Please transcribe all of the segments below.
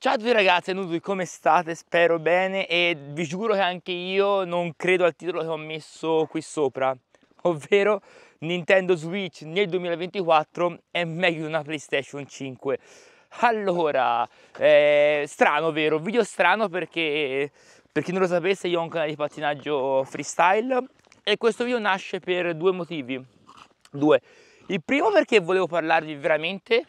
Ciao a tutti ragazzi Nudui, come state? Spero bene e vi giuro che anche io non credo al titolo che ho messo qui sopra, ovvero Nintendo Switch nel 2024 è meglio di una PlayStation 5. Allora, eh, strano vero, video strano perché per chi non lo sapesse io ho un canale di pattinaggio freestyle e questo video nasce per due motivi. Due. Il primo perché volevo parlarvi veramente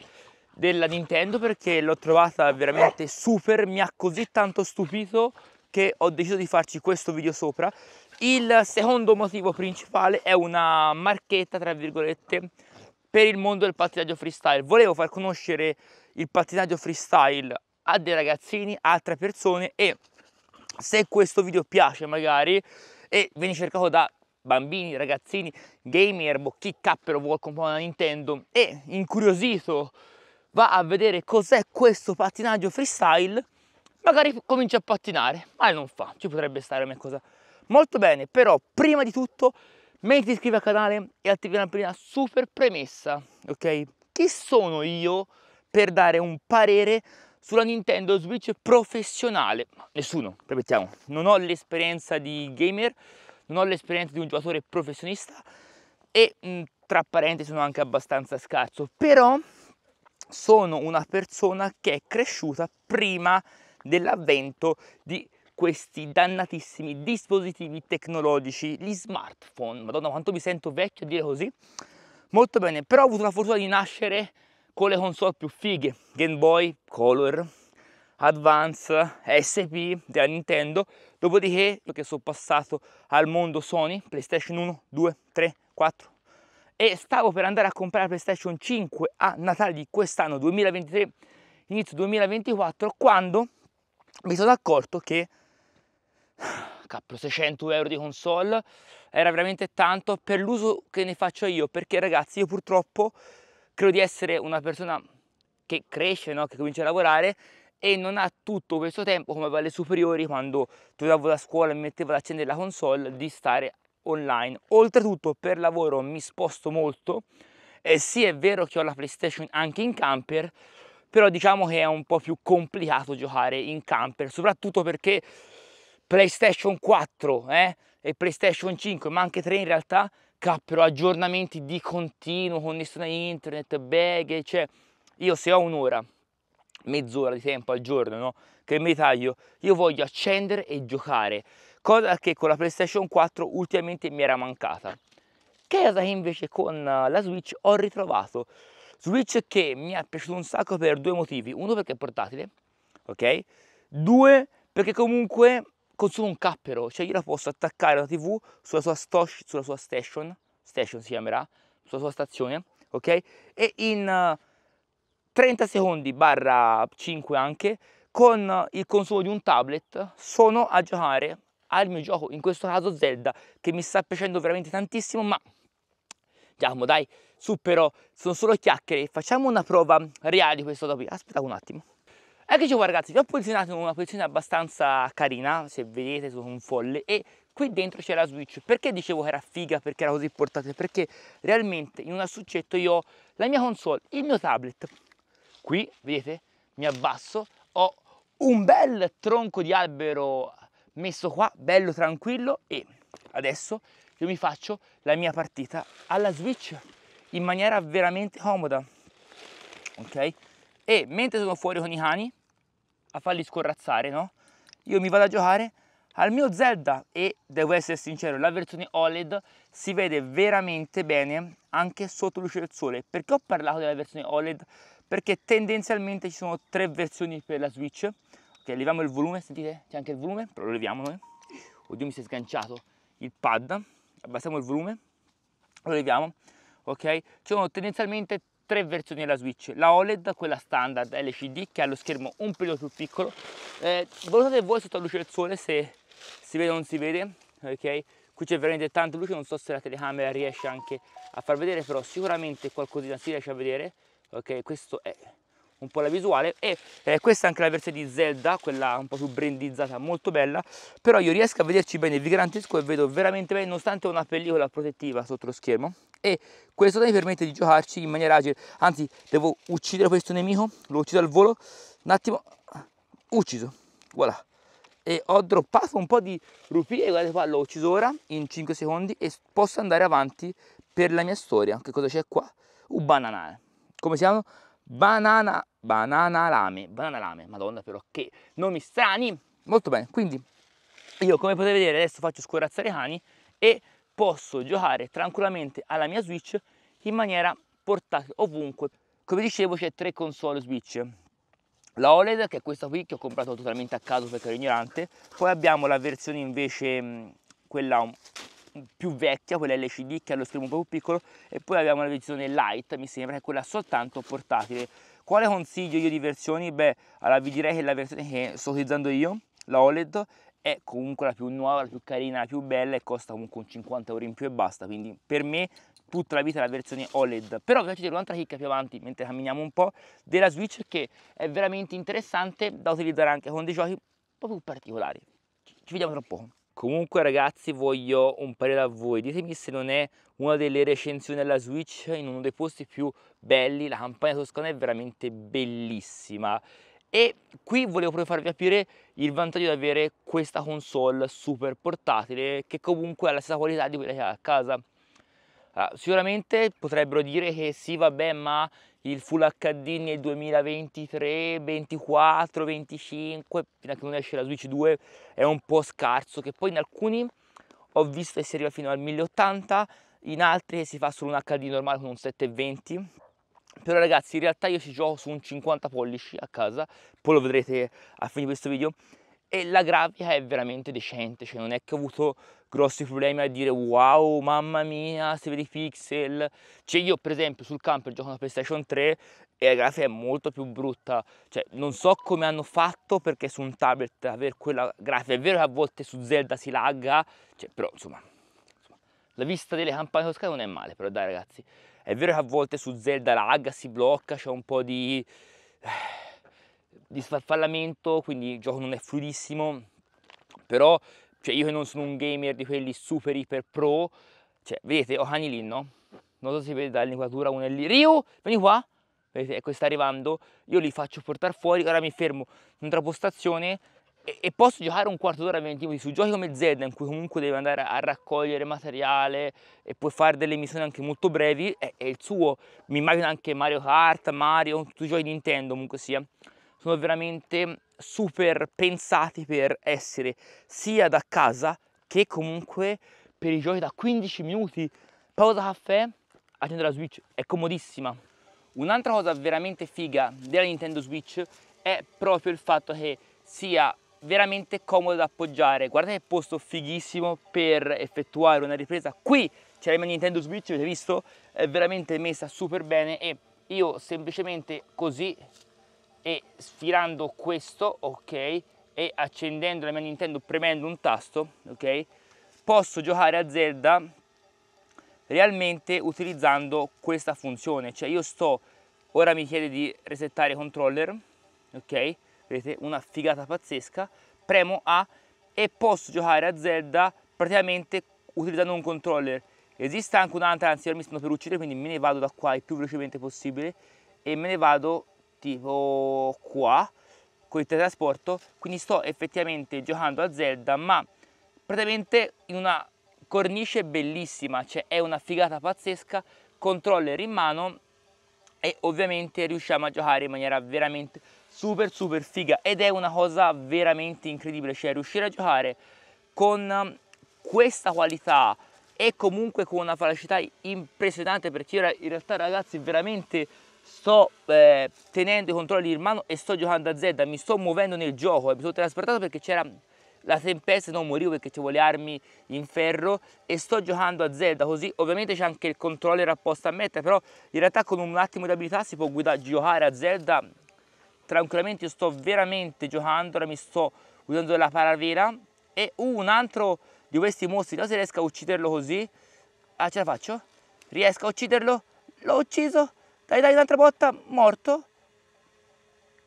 della Nintendo perché l'ho trovata veramente super, mi ha così tanto stupito che ho deciso di farci questo video sopra. Il secondo motivo principale è una marchetta, tra virgolette, per il mondo del pattinaggio freestyle. Volevo far conoscere il pattinaggio freestyle a dei ragazzini, a altre persone e se questo video piace magari e viene cercato da bambini, ragazzini, gamer, boh, chi cappero vuol comprare una Nintendo e incuriosito va a vedere cos'è questo pattinaggio freestyle, magari comincia a pattinare, ma non fa, ci potrebbe stare una cosa. Molto bene, però prima di tutto metti ti iscrivi al canale e attivi la prima super premessa, ok? Chi sono io per dare un parere sulla Nintendo Switch professionale? Nessuno, ripetiamo, non ho l'esperienza di gamer, non ho l'esperienza di un giocatore professionista e mh, tra parentesi sono anche abbastanza scarso, però sono una persona che è cresciuta prima dell'avvento di questi dannatissimi dispositivi tecnologici, gli smartphone. Madonna quanto mi sento vecchio a dire così. Molto bene, però ho avuto la fortuna di nascere con le console più fighe, Game Boy, Color, Advance, SP della Nintendo, dopodiché perché sono passato al mondo Sony, PlayStation 1, 2, 3, 4, e stavo per andare a comprare PlayStation 5 a Natale di quest'anno 2023, inizio 2024, quando mi sono accorto che 600 euro di console era veramente tanto per l'uso che ne faccio io, perché ragazzi io purtroppo credo di essere una persona che cresce, no? che comincia a lavorare e non ha tutto questo tempo come alle superiori quando tornavo da scuola e mi mettevo ad accendere la console di stare online. Oltretutto per lavoro mi sposto molto. Eh, sì, è vero che ho la PlayStation anche in camper, però diciamo che è un po' più complicato giocare in camper, soprattutto perché PlayStation 4 eh, e PlayStation 5, ma anche 3 in realtà, cappero aggiornamenti di continuo, connessione a internet, beghe, cioè io se ho un'ora, mezz'ora di tempo al giorno no, che mi taglio, io voglio accendere e giocare cosa che con la PlayStation 4 ultimamente mi era mancata. Che cosa che invece con eh, la Switch ho ritrovato. Switch che mi è piaciuto un sacco per due motivi. Uno perché è portatile, ok? Due perché comunque consuma un cappero, cioè io la posso attaccare alla TV sulla sua, stosh, sulla sua station, station si chiamerà, sulla sua stazione, ok? E in 30 eh, secondi, barra 5 anche, con il consumo di un tablet, sono a giocare al mio gioco, in questo caso Zelda, che mi sta piacendo veramente tantissimo, ma andiamo dai, su però, sono solo chiacchiere, facciamo una prova reale di questo da aspetta un attimo. Eccoci qua ragazzi, vi ho posizionato in una posizione abbastanza carina, se vedete sono un folle, e qui dentro c'è la Switch. Perché dicevo che era figa, perché era così portatile? Perché realmente in un assuccetto io ho la mia console, il mio tablet. Qui, vedete, mi abbasso, ho un bel tronco di albero messo qua bello tranquillo e adesso io mi faccio la mia partita alla switch in maniera veramente comoda ok e mentre sono fuori con i cani a farli scorrazzare no io mi vado a giocare al mio Zelda e devo essere sincero la versione OLED si vede veramente bene anche sotto luce del sole perché ho parlato della versione OLED perché tendenzialmente ci sono tre versioni per la Switch Ok, leviamo il volume, sentite? C'è anche il volume, però lo leviamo noi. Oddio mi si è sganciato il pad, abbassiamo il volume, lo leviamo, ok? Ci sono tendenzialmente tre versioni della Switch, la OLED, quella standard LCD che ha lo schermo un pelo più piccolo, eh, valutate voi sotto la luce del sole se si vede o non si vede, ok? Qui c'è veramente tanta luce, non so se la telecamera riesce anche a far vedere, però sicuramente qualcosina si riesce a vedere, ok? Questo è un po' la visuale e eh, questa è anche la versione di Zelda, quella un po' più brandizzata, molto bella, però io riesco a vederci bene vi garantisco e vedo veramente bene nonostante ho una pellicola protettiva sotto lo schermo e questo mi permette di giocarci in maniera agile, anzi devo uccidere questo nemico, l'ho ucciso al volo, un attimo, ucciso, voilà. E ho droppato un po' di rupie, guardate qua, l'ho ucciso ora in 5 secondi e posso andare avanti per la mia storia. Che cosa c'è qua? Un bananare. Come si chiamano? banana, banana lame, banana lame, madonna però che nomi strani. Molto bene, quindi io come potete vedere adesso faccio scorazzare i cani e posso giocare tranquillamente alla mia Switch in maniera portata ovunque. Come dicevo c'è tre console Switch. La OLED che è questa qui che ho comprato totalmente a caso perché ero ignorante, poi abbiamo la versione invece quella più vecchia, quella LCD che ha lo schermo un po' più piccolo e poi abbiamo la versione light, mi sembra che è quella soltanto portatile. Quale consiglio io di versioni? Beh, allora vi direi che la versione che sto utilizzando io, la OLED, è comunque la più nuova, la più carina, la più bella e costa comunque un 50 euro in più e basta, quindi per me tutta la vita la versione OLED. Però vi faccio dire un'altra chicca più avanti, mentre camminiamo un po', della Switch che è veramente interessante da utilizzare anche con dei giochi un po' più particolari. Ci vediamo tra poco. Comunque ragazzi voglio un parere da voi, ditemi se non è una delle recensioni della Switch in uno dei posti più belli, la campagna toscana è veramente bellissima e qui volevo proprio farvi capire il vantaggio di avere questa console super portatile che comunque ha la stessa qualità di quella che ha a casa. Allora, ah, sicuramente potrebbero dire che sì vabbè ma il Full HD nel 2023, 24, 25, fino a che non esce la Switch 2 è un po' scarso, che poi in alcuni ho visto che si arriva fino al 1080, in altri si fa solo un HD normale con un 720. Però ragazzi in realtà io ci gioco su un 50 pollici a casa, poi lo vedrete a fine di questo video e la grafica è veramente decente, cioè non è che ho avuto grossi problemi a dire wow mamma mia se vedi pixel cioè io per esempio sul campo gioco una playstation 3 e la grafica è molto più brutta cioè non so come hanno fatto perché su un tablet avere quella grafica è vero che a volte su Zelda si lagga cioè, però insomma, insomma la vista delle campane toscane non è male però dai ragazzi è vero che a volte su Zelda lagga si blocca c'è un po' di eh, di sfarfallamento, quindi il gioco non è fluidissimo, però cioè io che non sono un gamer di quelli super iper pro, cioè vedete Okani lì, no? Non so se vede dall'inquadratura uno è lì, Ryu, vieni qua, vedete, ecco sta arrivando, io li faccio portare fuori, ora mi fermo in trapostazione e, e posso giocare un quarto d'ora, 20 minuti su giochi come Zelda in cui comunque devi andare a raccogliere materiale e puoi fare delle missioni anche molto brevi, è, è il suo, mi immagino anche Mario Kart, Mario, tutti i giochi Nintendo comunque sia, sono veramente super pensati per essere sia da casa che comunque per i giochi da 15 minuti. Pausa caffè, accendere la Switch, è comodissima. Un'altra cosa veramente figa della Nintendo Switch è proprio il fatto che sia veramente comodo da appoggiare. Guardate il posto fighissimo per effettuare una ripresa. Qui c'è la mia Nintendo Switch, avete visto? È veramente messa super bene e io semplicemente così e sfilando questo, ok, e accendendo la mia Nintendo premendo un tasto, ok, posso giocare a Zelda realmente utilizzando questa funzione, cioè io sto, ora mi chiede di resettare i controller, ok, vedete, una figata pazzesca, premo A e posso giocare a Zelda praticamente utilizzando un controller. Esiste anche un'altra, anzi io mi stanno per uccidere, quindi me ne vado da qua il più velocemente possibile e me ne vado tipo qua con il teletrasporto quindi sto effettivamente giocando a Zelda ma praticamente in una cornice bellissima cioè è una figata pazzesca controller in mano e ovviamente riusciamo a giocare in maniera veramente super super figa ed è una cosa veramente incredibile cioè riuscire a giocare con um, questa qualità e comunque con una velocità impressionante perché io in realtà ragazzi veramente sto eh, tenendo i controlli in mano e sto giocando a Z, mi sto muovendo nel gioco e eh, mi sono trasportato perché c'era la tempesta e non morivo perché ci vuole armi in ferro e sto giocando a Z così ovviamente c'è anche il controller apposta a mettere però in realtà con un attimo di abilità si può guidare, giocare a Z tranquillamente io sto veramente giocando ora mi sto guidando della paravera e uh, un altro di questi mostri no, se riesco a ucciderlo così ah ce la faccio riesco a ucciderlo l'ho ucciso dai dai un'altra botta, morto,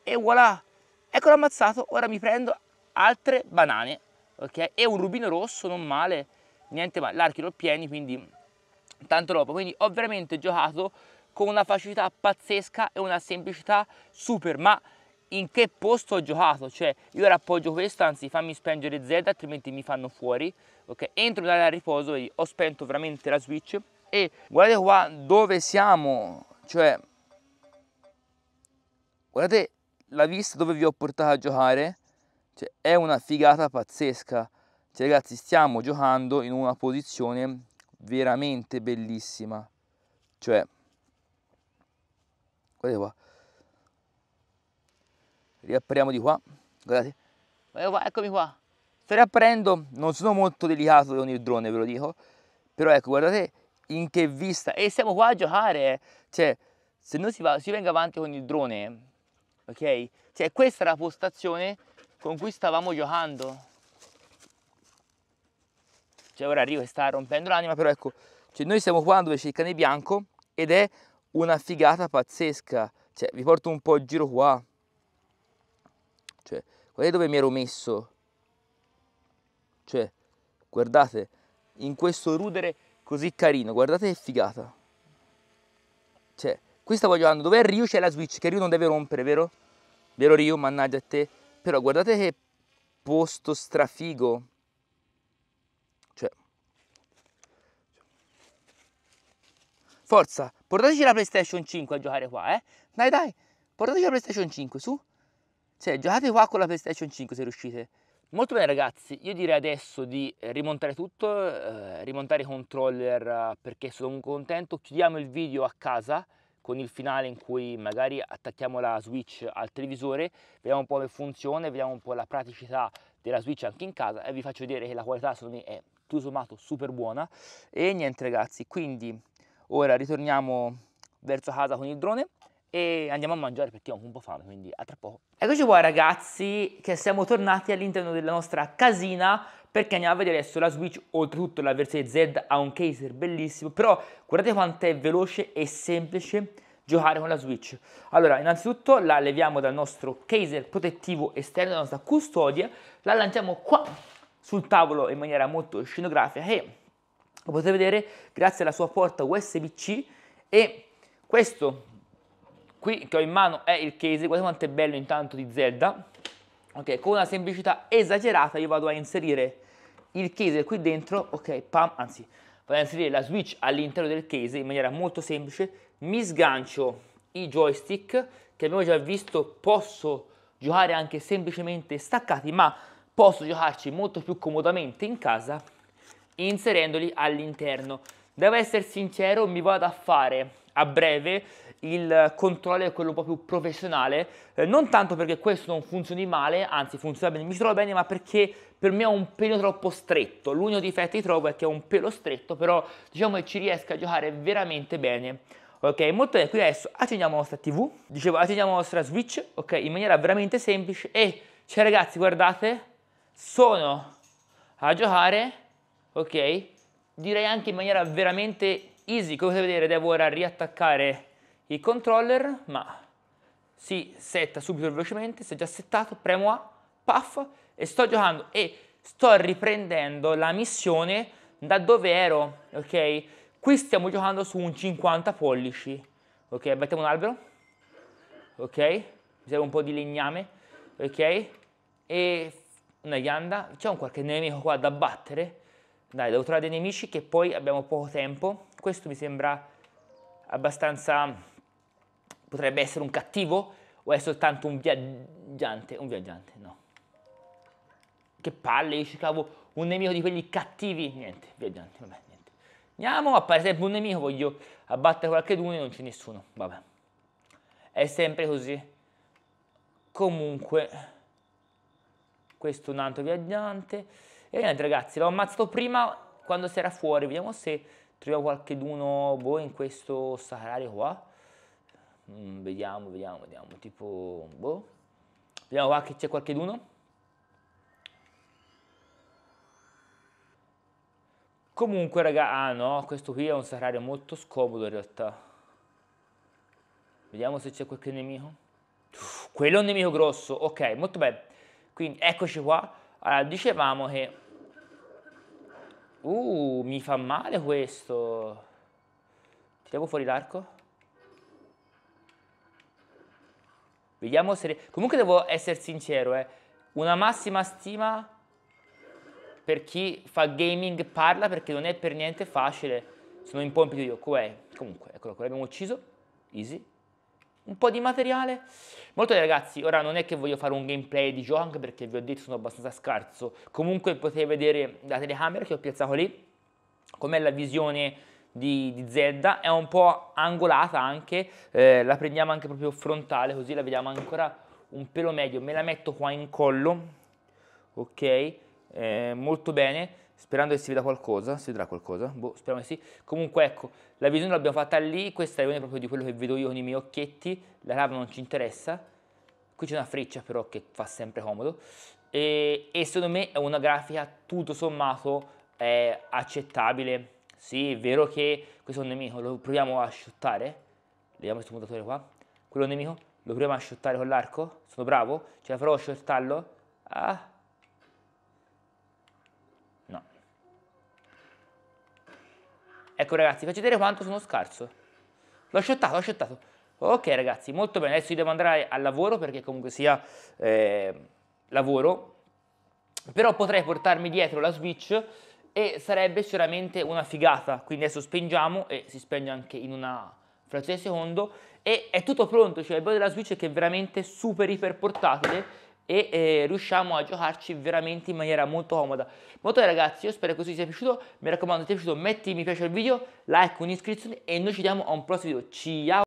e voilà, eccolo ammazzato, ora mi prendo altre banane, ok? E un rubino rosso, non male, niente male, l'archi l'ho pieni, quindi tanto roba, quindi ho veramente giocato con una facilità pazzesca e una semplicità super, ma in che posto ho giocato, cioè io ora appoggio questo, anzi fammi spengere Z altrimenti mi fanno fuori, ok? Entro in area a riposo, vedi, ho spento veramente la switch e guardate qua dove siamo, cioè, guardate la vista dove vi ho portato a giocare, cioè, è una figata pazzesca. Cioè, ragazzi, stiamo giocando in una posizione veramente bellissima. Cioè, guardate qua. Riappariamo di qua, guardate. Guardate qua, eccomi qua. Sto riapparendo, non sono molto delicato con il drone, ve lo dico. Però ecco, guardate in che vista? E siamo qua a giocare, cioè se noi si, va, si venga avanti con il drone, ok? Cioè questa era la postazione con cui stavamo giocando. Cioè ora arrivo e sta rompendo l'anima, però ecco, cioè noi siamo qua dove c'è il cane bianco ed è una figata pazzesca. Cioè vi porto un po' a giro qua. Cioè, guardate dove mi ero messo. Cioè, guardate, in questo rudere così carino, guardate che figata. Cioè, qui stavo giocando, dov'è Ryu c'è la Switch, che Ryu non deve rompere, vero? Vero Ryu, mannaggia te. Però guardate che posto strafigo. Cioè. Forza, portateci la PlayStation 5 a giocare qua, eh? Dai, dai, portateci la PlayStation 5, su. Cioè, giocate qua con la PlayStation 5 se riuscite. Molto bene ragazzi, io direi adesso di eh, rimontare tutto, eh, rimontare i controller eh, perché sono contento, chiudiamo il video a casa con il finale in cui magari attacchiamo la Switch al televisore, vediamo un po' come funziona, vediamo un po' la praticità della Switch anche in casa e vi faccio vedere che la qualità secondo me è tutto sommato super buona e niente ragazzi, quindi ora ritorniamo verso casa con il drone e andiamo a mangiare perché ho un po' fame, quindi a tra poco. Eccoci qua ragazzi, che siamo tornati all'interno della nostra casina perché andiamo a vedere adesso la Switch, oltretutto la versione Z ha un caser bellissimo, però guardate quanto è veloce e semplice giocare con la Switch. Allora, innanzitutto la leviamo dal nostro caser protettivo esterno, dalla nostra custodia, la lanciamo qua sul tavolo in maniera molto scenografica e come potete vedere, grazie alla sua porta USB-C e questo Qui che ho in mano è il case, guardate quanto è bello intanto di Zelda. Ok, con una semplicità esagerata io vado a inserire il case qui dentro, ok, pam, anzi, vado a inserire la switch all'interno del case in maniera molto semplice, mi sgancio i joystick che abbiamo già visto, posso giocare anche semplicemente staccati, ma posso giocarci molto più comodamente in casa inserendoli all'interno. Devo essere sincero, mi vado a fare a breve il controller è quello un po' più professionale, eh, non tanto perché questo non funzioni male, anzi funziona bene, mi trovo bene, ma perché per me è un pelo troppo stretto. L'unico difetto che trovo è che è un pelo stretto, però diciamo che ci riesca a giocare veramente bene. Ok, molto bene, qui adesso accendiamo la nostra TV, dicevo accendiamo la nostra Switch, ok, in maniera veramente semplice e cioè ragazzi, guardate, sono a giocare, ok, direi anche in maniera veramente easy, come potete vedere devo ora riattaccare il controller, ma si setta subito velocemente, si è già settato, premo A, puff, e sto giocando e sto riprendendo la missione da dove ero, ok? Qui stiamo giocando su un 50 pollici, ok? Abbattiamo un albero, ok? Mi serve un po' di legname, ok? E una ghianda, c'è un qualche nemico qua da battere, dai, devo trovare dei nemici che poi abbiamo poco tempo, questo mi sembra abbastanza Potrebbe essere un cattivo o è soltanto un viaggiante? Un viaggiante, no. Che palle, io cercavo un nemico di quelli cattivi. Niente, viaggiante, vabbè, niente. Andiamo, appare sempre un nemico voglio abbattere qualcuno e non c'è nessuno, vabbè. È sempre così. Comunque, questo è un altro viaggiante. E niente ragazzi, l'ho ammazzato prima quando si era fuori, vediamo se troviamo qualcheduno boh, in questo sacrario qua. Mm, vediamo, vediamo, vediamo. Tipo, boh. Vediamo qua che c'è qualcheduno. Comunque, raga, ah no, questo qui è un serrario molto scomodo in realtà. Vediamo se c'è qualche nemico. Uff, quello è un nemico grosso. Ok, molto bene. Quindi, eccoci qua. Allora, dicevamo che... Uh, mi fa male questo. Tiriamo fuori l'arco. Vediamo se... Comunque devo essere sincero, eh. Una massima stima per chi fa gaming parla perché non è per niente facile. Sono in di io. Cioè, eh. comunque, eccolo qua, l'abbiamo ucciso. Easy. Un po' di materiale. Molto bene ragazzi, ora non è che voglio fare un gameplay di gioco anche perché vi ho detto sono abbastanza scarso. Comunque potete vedere la telecamera che ho piazzato lì. Com'è la visione di, di Z, è un po' angolata anche, eh, la prendiamo anche proprio frontale così la vediamo ancora un pelo medio, me la metto qua in collo, ok, eh, molto bene, sperando che si veda qualcosa, si vedrà qualcosa, boh, speriamo che sì, comunque ecco, la visione l'abbiamo fatta lì, questa è una proprio di quello che vedo io con i miei occhietti, la lava non ci interessa, qui c'è una freccia però che fa sempre comodo, e, e secondo me è una grafica tutto sommato accettabile, sì, è vero che questo è un nemico, lo proviamo a shottare. Vediamo questo mutatore qua. Quello è un nemico, lo proviamo a shottare con l'arco. Sono bravo, ce cioè, la farò a shottarlo. Ah. No. Ecco ragazzi, faccio vedere quanto sono scarso. L'ho shottato, l'ho shottato. Ok ragazzi, molto bene. Adesso io devo andare al lavoro perché comunque sia eh, lavoro. Però potrei portarmi dietro la Switch e sarebbe sicuramente una figata, quindi adesso spingiamo e si spegne anche in una frazione di secondo e è tutto pronto, cioè il bello della Switch è che è veramente super iper portatile e eh, riusciamo a giocarci veramente in maniera molto comoda. Molto bene ragazzi, io spero che questo vi sia piaciuto, mi raccomando se ti è piaciuto metti mi piace al video, like, un'iscrizione e noi ci vediamo a un prossimo video, ciao!